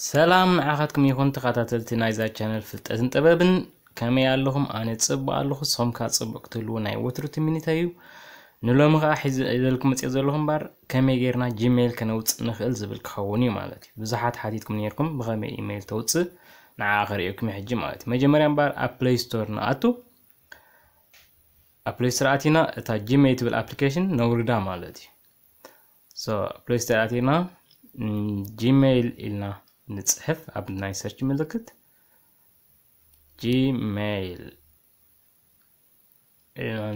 سلام معاكم يكون تقاتل تنايزا channel في التأذن تبابن كامي اللهم آني تصب اللهم صوم كات صب اكتلو ناي وترو تميني تايو نلو مغا حيز ايدالكم تيز اللهم بار كامي غيرنا جيميل كانو نخل زبل كخوني مالاتي بزاحات حديدكم نيركم بغامي ايميل توتس نا آخر ايوكم يحجي مالاتي مجمريان بار ابلاي ستور ناتو ابلاي ستور اتينا اتا جيميل تبال ابلكيشن نوردا مالاتي سو ابلاي ستور اتينا جيميل النا ንጽሕፍ ኣብ ናይ ሰርች ምልክት ጂሜይል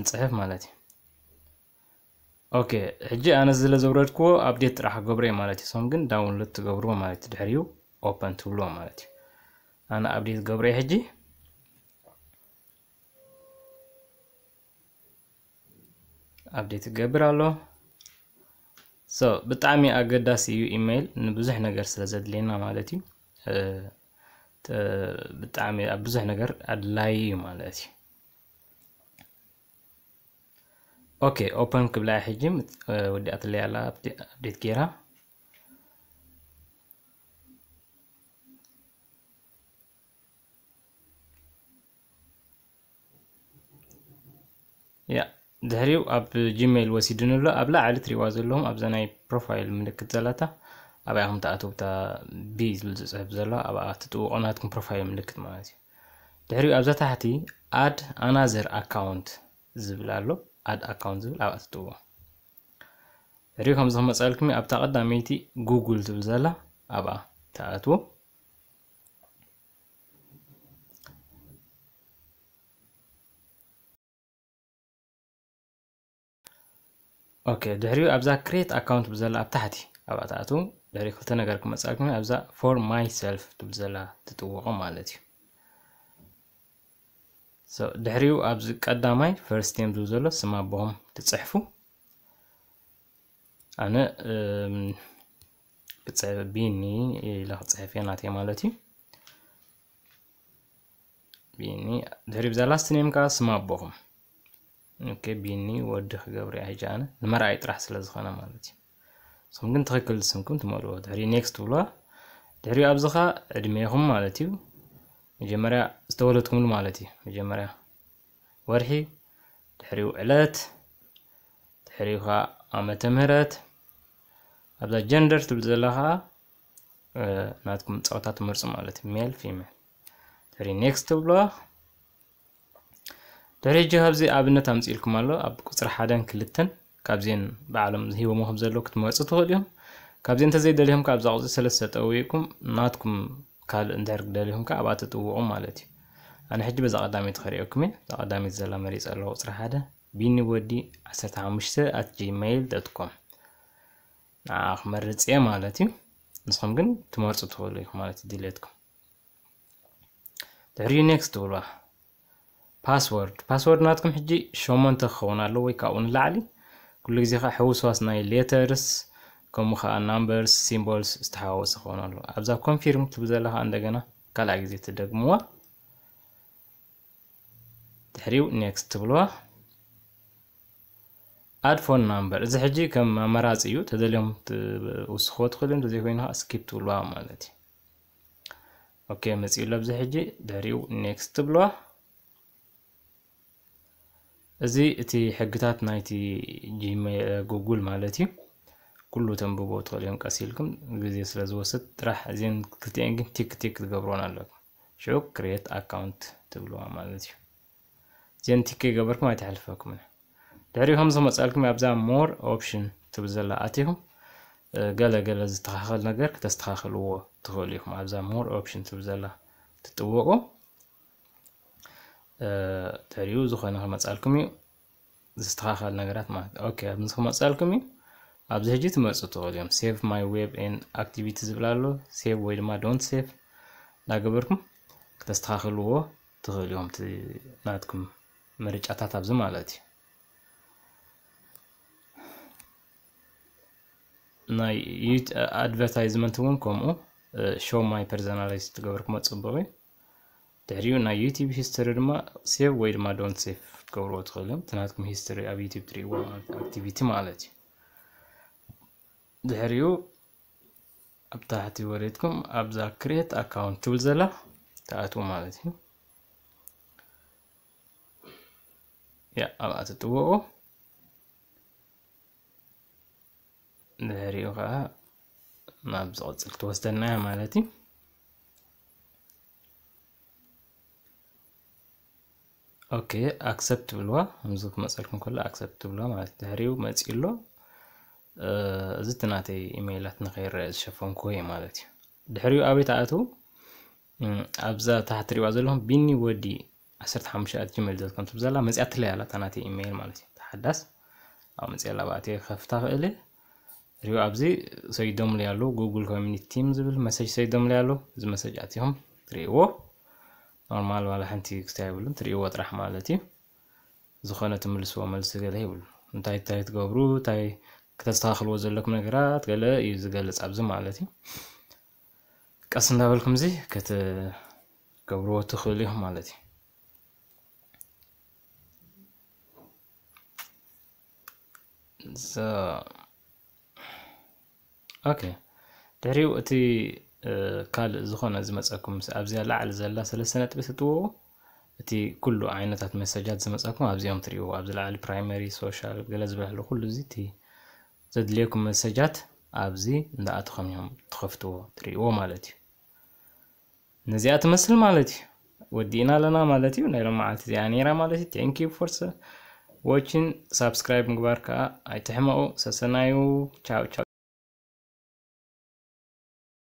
ንፅሕፍ ማለት እዩ ኦኬ ሕጂ ኣነ ስለ ዘውረድክዎ ኣፕዴት ጥራሕ ገብረ ማለት እዩ ሶም ግን ዳውንሎድ ትገብርዎ ማለት እዩ ድሕሪኡ ኦፐን ትብልዎ ማለት እዩ ኣነ ኣፕዴት ገብረ ሕጂ ይገብር ኣሎ ብጣዕሚ ኣገዳሲ እዩ ኢሜይል ንብዙሕ ነገር ስለ ዘድልየና ማለት እዩ ብጣዕሚ ኣብ ብዙሕ ነገር ኣድላይ እዩ ማለት እዩ ኦኬ ኦፐን ክብላይ ሕጂ ወዲኣ ትለይ ኣላ ኣፕዴት ገይራ ያ ድሕሪኡ ኣብ ጂሜል ወሲድን ኣሎ ኣብ ላዕሊ ትሪእዋ ዘለኹም ኣብዛ ናይ ፕሮፋይል ምልክት ዘላታ ኣብኣ ኹም ተኣተውታ ቢ ዝብል ዝፅሕፍ ዘሎ ኣብኣ ትጥውቆ ናትኩም ፕሮፋይል ምልክት ማለት እዩ ድሕሪኡ ኣብዛ ታሕቲ ኣድ ኣናዘር ኣካውንት ዝብል ኣሎ ኣድ ኣካውንት ዝብል ኣብኣ ትጥውቆ ድሕሪኡ ከምዚ ክመፀልኩም ኣብታ ቀዳመይቲ ጉግል ትብል ዘላ ኣብኣ ተኣትዎ ኦኬ ድሕሪኡ ኣብዛ ክሬት ኣካውንት ብዘላ ኣብ ታሕቲ ኣብኣታኣቱ ድሕሪ ክልተ ነገር ክመፅእ ኣብዛ ፎር ማይ ሰልፍ ትብል ዘላ ትጥወቆ ማለት እዩ ድሕሪኡ ኣብዚ ቀዳማይ ፈርስት ኔም ዝብል ዘሎ ስማ ኣቦኹም ትፅሕፉ ኣነ ክፅሕፍ ቢኒ ኢለ ክፅሕፍ እየ ናተይ ማለት እዩ ቢኒ ድሕሪ ብዛ ላስት ኔም ከዓ ስም ኣቦኹም اوكي بيني ودخ قبري هاي جانا المرأة يطرح سلاز خانا مالتي صم قنت خي كل سمكم تمالوا تعري نيكست ولا تعري أبزخا دميهم مالتي مجمرة استولتكم المالتي مجمرة ورحي تحريو علات تحريو خا أما أبدا جندر تبزلها ناتكم تصوتات مرسم مالتي ميل فيميل تحري نيكست ولا ደረጃ ካብዚ ኣብነት ኣምፂኢልኩም ኣሎ ኣብ ቁፅሪ ሓደን ክልተን ካብዚአን ብዓለም ሂቦሞ ከም ዘሎ ክትመርፁ ትኽእል እዮም ካብዚ እንተዘይደልዮም ካብዛ ቁፅሪ ሰለስተ ጠውይቁም ናትኩም ካልእ እንድሕር ክደልዮም ከዓ ኣብኣ ተጥውቁም ማለት እዩ ኣነ ሕጂ በዛ ቀዳሚት ክሪአኩም እየ እዛ ቀዳሚት ዘላ መሪፅ ኣለዎ ቁፅሪ ሓደ ቢኒ ወዲ 15 ኣት ጂሜይል ዶት ኮም ንዓ ክመርፅ እየ ማለት እዩ ንስኹም ግን ትመርፁ ትኽእሉ ኢኹም ማለት እዩ ድሌትኩም ድሕሪኡ ኔክስት ትብልዋ باسورد باسورد ناتكم حجي شمونተ ክኸውን ኣለዎ ወይ ካብኡ ንላዕሊ ኩሉ ግዜ ከዓ ሕውስዋስ ናይ ሌተርስ ከምኡ ከዓ ናምበርስ ሲምቦልስ ዝተሓዋወሰ ክኸውን ኣለዎ ኣብዛ ኮንፊርም ትብል ዘለካ እንደገና ካልኣይ ግዜ ትደግምዋ ድሕሪው ኔክስት ትብልዋ ኣድ ፎን ናምበር እዚ ሕጂ ከም መመራፂ እዩ ተደልዮም ትውስኽዎ ትኽእሉ እንተዘይኮይኑ ከዓ ስኪፕ ትብልዋ ማለት እዩ ኦኬ መፂኡ ሎ ብዚ ሕጂ ድሕሪኡ ኔክስት ትብልዋ ازي اتي حقتات نايتي جيمي جوجل مالتي كلو تنببو تغليون قاسيلكم غزي سلازو ست راح زين كلتين جن تيك تيك تقبرونا لك شو كريت اكاونت تبلوها مالتي زين تيكي قبرك ما يتحلفك منه تعريف همزة ما تسألكم يابزان مور اوبشن تبزل لقاتيهم قالا قالا زي تخاخل نقر كتستخاخل هو تغليهم يابزان مور اوبشن تبزل تتوقو ተሪኡ ዝኾነ ክመፃልኩም እዩ ዝስተኻኸል ነገራት ማለት ኦኬ ኣብዚ ክመፃልኩም እዩ ኣብዚ ሕጂ ትመፁ ትኽእሉ እዮም ሴቭ ማይ ዌብ ኤን ኣክቲቪቲ ዝብል ኣሎ ሴቭ ወይ ድማ ዶንት ሴቭ እናገበርኩም ክተስተኻኽልዎ ትኽእል እዮም ናትኩም ምርጫታት ኣብዚ ማለት እዩ ናይ ኣድቨርታይዝመንት እውን ከምኡ ሾው ማይ ፐርሶናላይዝ ትገበርኩሞ ፅቡቅ እዩ ድሕሪኡ ናይ ዩቲብ ሂስትሪ ድማ ሴቭ ወይ ድማ ዶንት ሴቭ ክገብርዎ ትኽእል እዮም ትናትኩም ሂስትሪ ኣብ ዩቲብ ትሪእይዎ ኣክቲቪቲ ማለት እዩ ድሕሪኡ ኣብ ታሕቲ ወሬትኩም ኣብዛ ክሬት ኣካውንት ትብል ዘላ ተኣትዎ ማለት እዩ ያ ኣብኣ ትጥወቁ ድሕሪኡ ከዓ ናብ ዝቕፅል ትወስደና ማለት እዩ اوكي اكسبت بلوا مزوف مسالكم كله اكسبت بلوا مع التهريو ما تسيلو زدنا تي ايميلات نغير شفون كوي مالتي دحريو ابي تعاتو ابزا تحت ريو ازلهم بيني ودي اسرت جيميل دوت كوم تبزلا مزيات لي على تناتي ايميل مالتي تحدس او مزيلا باتي خفتها الي ريو ابزي سيدوم لي جوجل كوميونيتي تيمز بالمسج سيدوم لي الو مسج اتيهم ريو نورمال ولا حنتي ستايبل انتري وطرح مالتي زخونه تملس وملس قال هيبل انت تاي تاي تغبرو تاي كتستاخل وزلك نغرات قال يزغلص ابز مالتي قص نابلكم زي كت غبرو تخليهم مالتي ز اوكي دريو اتي كال زخون از مساكم ابزي لا على زلا ثلاث سنوات بتتو تي كل عينات مساجات مساكم ابزيوم تريو ابز لا على برايمري سوشيال قال زبل له كل زي تي زد ليكم مساجات ابزي ندا اتخم يوم تخفتو تريو مالتي نزيات مسل مالتي ودينا لنا مالتي ونيرا مالتي يعني را مالتي ثانك يو فور واتشين سبسكرايب مباركه اي تحمو سسنايو تشاو تشاو